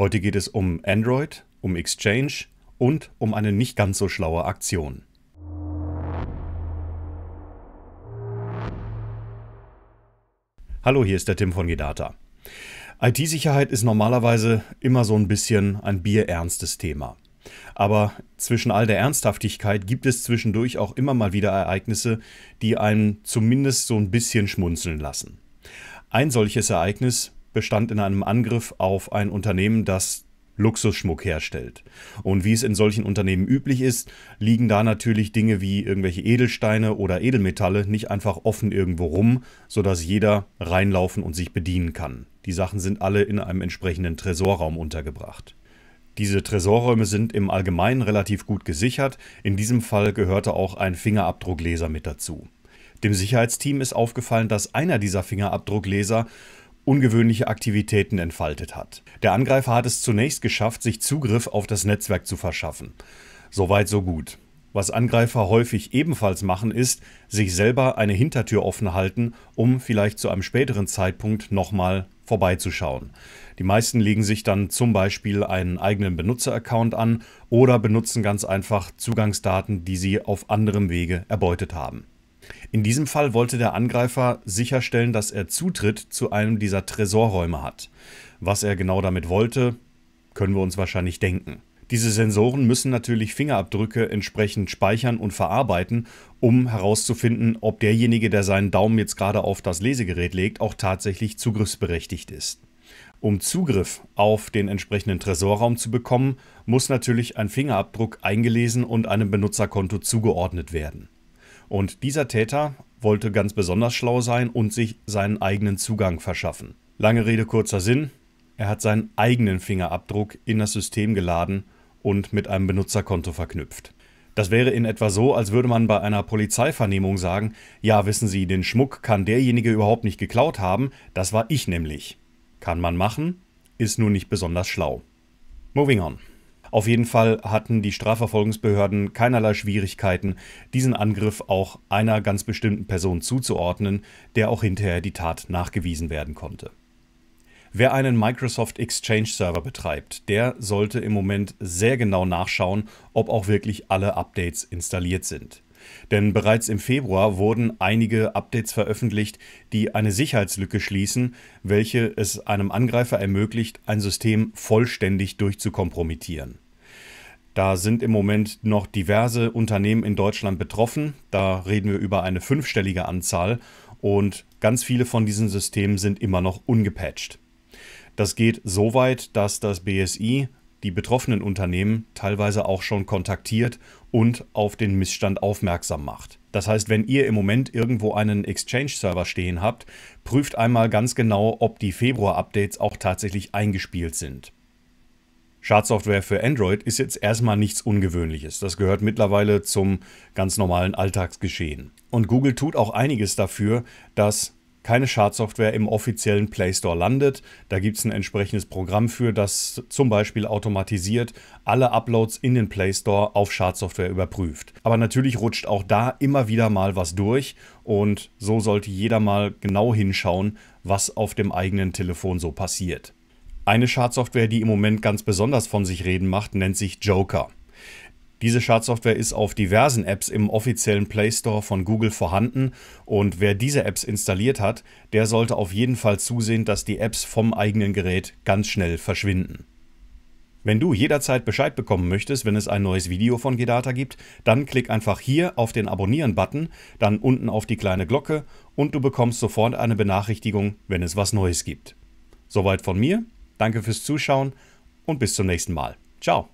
Heute geht es um Android, um Exchange und um eine nicht ganz so schlaue Aktion. Hallo, hier ist der Tim von Gedata. IT-Sicherheit ist normalerweise immer so ein bisschen ein bierernstes Thema. Aber zwischen all der Ernsthaftigkeit gibt es zwischendurch auch immer mal wieder Ereignisse, die einen zumindest so ein bisschen schmunzeln lassen. Ein solches Ereignis bestand in einem Angriff auf ein Unternehmen, das Luxusschmuck herstellt. Und wie es in solchen Unternehmen üblich ist, liegen da natürlich Dinge wie irgendwelche Edelsteine oder Edelmetalle nicht einfach offen irgendwo rum, sodass jeder reinlaufen und sich bedienen kann. Die Sachen sind alle in einem entsprechenden Tresorraum untergebracht. Diese Tresorräume sind im Allgemeinen relativ gut gesichert, in diesem Fall gehörte auch ein Fingerabdruckleser mit dazu. Dem Sicherheitsteam ist aufgefallen, dass einer dieser Fingerabdruckleser ungewöhnliche Aktivitäten entfaltet hat. Der Angreifer hat es zunächst geschafft, sich Zugriff auf das Netzwerk zu verschaffen. Soweit so gut. Was Angreifer häufig ebenfalls machen, ist, sich selber eine Hintertür offen halten, um vielleicht zu einem späteren Zeitpunkt nochmal vorbeizuschauen. Die meisten legen sich dann zum Beispiel einen eigenen Benutzeraccount an oder benutzen ganz einfach Zugangsdaten, die sie auf anderem Wege erbeutet haben. In diesem Fall wollte der Angreifer sicherstellen, dass er Zutritt zu einem dieser Tresorräume hat. Was er genau damit wollte, können wir uns wahrscheinlich denken. Diese Sensoren müssen natürlich Fingerabdrücke entsprechend speichern und verarbeiten, um herauszufinden, ob derjenige, der seinen Daumen jetzt gerade auf das Lesegerät legt, auch tatsächlich zugriffsberechtigt ist. Um Zugriff auf den entsprechenden Tresorraum zu bekommen, muss natürlich ein Fingerabdruck eingelesen und einem Benutzerkonto zugeordnet werden. Und dieser Täter wollte ganz besonders schlau sein und sich seinen eigenen Zugang verschaffen. Lange Rede, kurzer Sinn. Er hat seinen eigenen Fingerabdruck in das System geladen und mit einem Benutzerkonto verknüpft. Das wäre in etwa so, als würde man bei einer Polizeivernehmung sagen, ja, wissen Sie, den Schmuck kann derjenige überhaupt nicht geklaut haben, das war ich nämlich. Kann man machen, ist nur nicht besonders schlau. Moving on. Auf jeden Fall hatten die Strafverfolgungsbehörden keinerlei Schwierigkeiten, diesen Angriff auch einer ganz bestimmten Person zuzuordnen, der auch hinterher die Tat nachgewiesen werden konnte. Wer einen Microsoft Exchange Server betreibt, der sollte im Moment sehr genau nachschauen, ob auch wirklich alle Updates installiert sind. Denn bereits im Februar wurden einige Updates veröffentlicht, die eine Sicherheitslücke schließen, welche es einem Angreifer ermöglicht, ein System vollständig durchzukompromittieren. Da sind im Moment noch diverse Unternehmen in Deutschland betroffen. Da reden wir über eine fünfstellige Anzahl und ganz viele von diesen Systemen sind immer noch ungepatcht. Das geht so weit, dass das BSI die betroffenen Unternehmen teilweise auch schon kontaktiert und auf den Missstand aufmerksam macht. Das heißt, wenn ihr im Moment irgendwo einen Exchange-Server stehen habt, prüft einmal ganz genau, ob die Februar-Updates auch tatsächlich eingespielt sind. Schadsoftware für Android ist jetzt erstmal nichts Ungewöhnliches. Das gehört mittlerweile zum ganz normalen Alltagsgeschehen. Und Google tut auch einiges dafür, dass keine Schadsoftware im offiziellen Play Store landet. Da gibt es ein entsprechendes Programm für, das zum Beispiel automatisiert alle Uploads in den Play Store auf Schadsoftware überprüft. Aber natürlich rutscht auch da immer wieder mal was durch und so sollte jeder mal genau hinschauen, was auf dem eigenen Telefon so passiert. Eine Schadsoftware, die im Moment ganz besonders von sich reden macht, nennt sich Joker. Diese Schadsoftware ist auf diversen Apps im offiziellen Play Store von Google vorhanden und wer diese Apps installiert hat, der sollte auf jeden Fall zusehen, dass die Apps vom eigenen Gerät ganz schnell verschwinden. Wenn du jederzeit Bescheid bekommen möchtest, wenn es ein neues Video von GData gibt, dann klick einfach hier auf den Abonnieren-Button, dann unten auf die kleine Glocke und du bekommst sofort eine Benachrichtigung, wenn es was Neues gibt. Soweit von mir, danke fürs Zuschauen und bis zum nächsten Mal. Ciao!